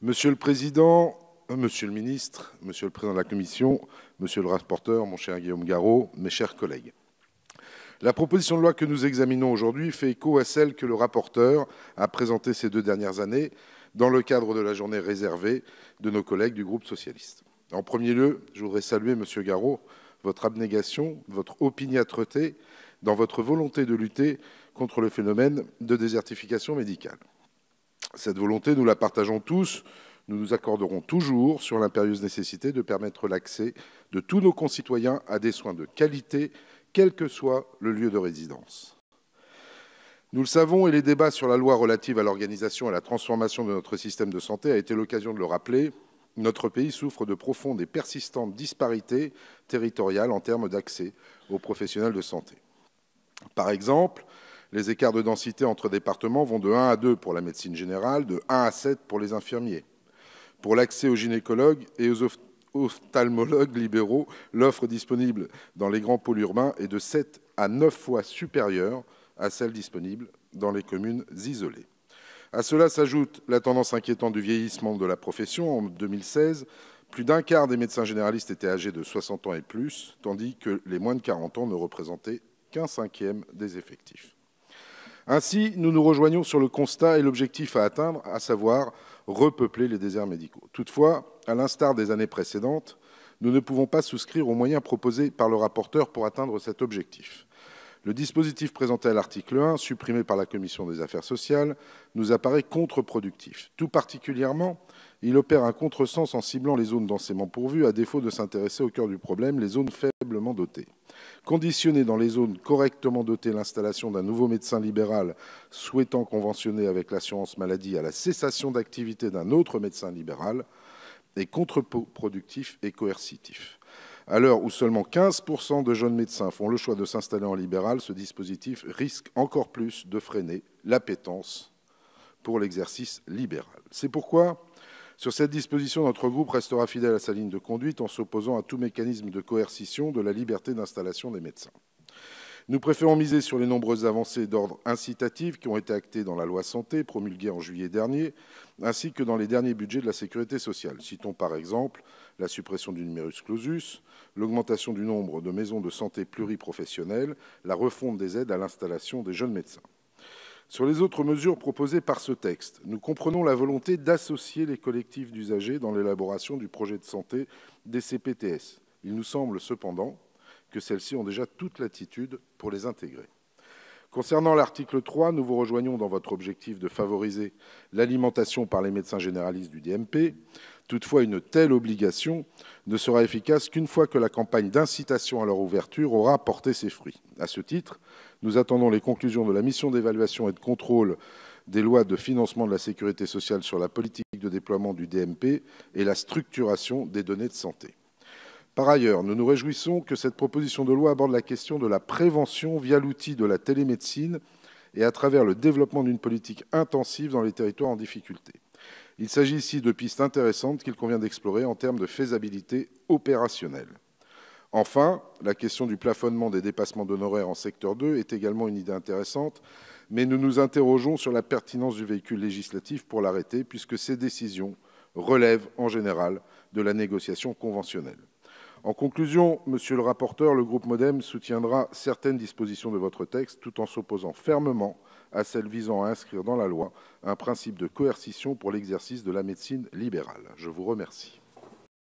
Monsieur le Président, euh, Monsieur le Ministre, Monsieur le Président de la Commission, Monsieur le rapporteur, mon cher Guillaume Garot, mes chers collègues. La proposition de loi que nous examinons aujourd'hui fait écho à celle que le rapporteur a présentée ces deux dernières années dans le cadre de la journée réservée de nos collègues du groupe socialiste. En premier lieu, je voudrais saluer, Monsieur Garot, votre abnégation, votre opiniâtreté dans votre volonté de lutter contre le phénomène de désertification médicale. Cette volonté, nous la partageons tous. Nous nous accorderons toujours sur l'impérieuse nécessité de permettre l'accès de tous nos concitoyens à des soins de qualité, quel que soit le lieu de résidence. Nous le savons, et les débats sur la loi relative à l'organisation et à la transformation de notre système de santé a été l'occasion de le rappeler, notre pays souffre de profondes et persistantes disparités territoriales en termes d'accès aux professionnels de santé. Par exemple, les écarts de densité entre départements vont de 1 à 2 pour la médecine générale, de 1 à 7 pour les infirmiers. Pour l'accès aux gynécologues et aux ophtalmologues libéraux, l'offre disponible dans les grands pôles urbains est de 7 à 9 fois supérieure à celle disponible dans les communes isolées. À cela s'ajoute la tendance inquiétante du vieillissement de la profession. En 2016, plus d'un quart des médecins généralistes étaient âgés de 60 ans et plus, tandis que les moins de 40 ans ne représentaient qu'un cinquième des effectifs. Ainsi, nous nous rejoignons sur le constat et l'objectif à atteindre, à savoir repeupler les déserts médicaux. Toutefois, à l'instar des années précédentes, nous ne pouvons pas souscrire aux moyens proposés par le rapporteur pour atteindre cet objectif. Le dispositif présenté à l'article 1, supprimé par la Commission des affaires sociales, nous apparaît contre-productif. Tout particulièrement, il opère un contresens en ciblant les zones densément pourvues, à défaut de s'intéresser au cœur du problème, les zones faiblement dotées. Conditionner dans les zones correctement dotées l'installation d'un nouveau médecin libéral souhaitant conventionner avec l'assurance maladie à la cessation d'activité d'un autre médecin libéral est contre-productif et coercitif. À l'heure où seulement 15% de jeunes médecins font le choix de s'installer en libéral, ce dispositif risque encore plus de freiner l'appétence pour l'exercice libéral. C'est pourquoi sur cette disposition, notre groupe restera fidèle à sa ligne de conduite en s'opposant à tout mécanisme de coercition de la liberté d'installation des médecins. Nous préférons miser sur les nombreuses avancées d'ordre incitatif qui ont été actées dans la loi santé promulguée en juillet dernier, ainsi que dans les derniers budgets de la sécurité sociale. Citons par exemple la suppression du numerus clausus, l'augmentation du nombre de maisons de santé pluriprofessionnelles, la refonte des aides à l'installation des jeunes médecins. Sur les autres mesures proposées par ce texte, nous comprenons la volonté d'associer les collectifs d'usagers dans l'élaboration du projet de santé des CPTS. Il nous semble cependant que celles-ci ont déjà toute l'attitude pour les intégrer. Concernant l'article 3, nous vous rejoignons dans votre objectif de favoriser l'alimentation par les médecins généralistes du DMP. Toutefois, une telle obligation ne sera efficace qu'une fois que la campagne d'incitation à leur ouverture aura porté ses fruits. À ce titre, nous attendons les conclusions de la mission d'évaluation et de contrôle des lois de financement de la sécurité sociale sur la politique de déploiement du DMP et la structuration des données de santé. Par ailleurs, nous nous réjouissons que cette proposition de loi aborde la question de la prévention via l'outil de la télémédecine et à travers le développement d'une politique intensive dans les territoires en difficulté. Il s'agit ici de pistes intéressantes qu'il convient d'explorer en termes de faisabilité opérationnelle. Enfin, la question du plafonnement des dépassements d'honoraires en secteur 2 est également une idée intéressante, mais nous nous interrogeons sur la pertinence du véhicule législatif pour l'arrêter, puisque ces décisions relèvent en général de la négociation conventionnelle. En conclusion, Monsieur le rapporteur, le groupe Modem soutiendra certaines dispositions de votre texte tout en s'opposant fermement à celles visant à inscrire dans la loi un principe de coercition pour l'exercice de la médecine libérale. Je vous remercie.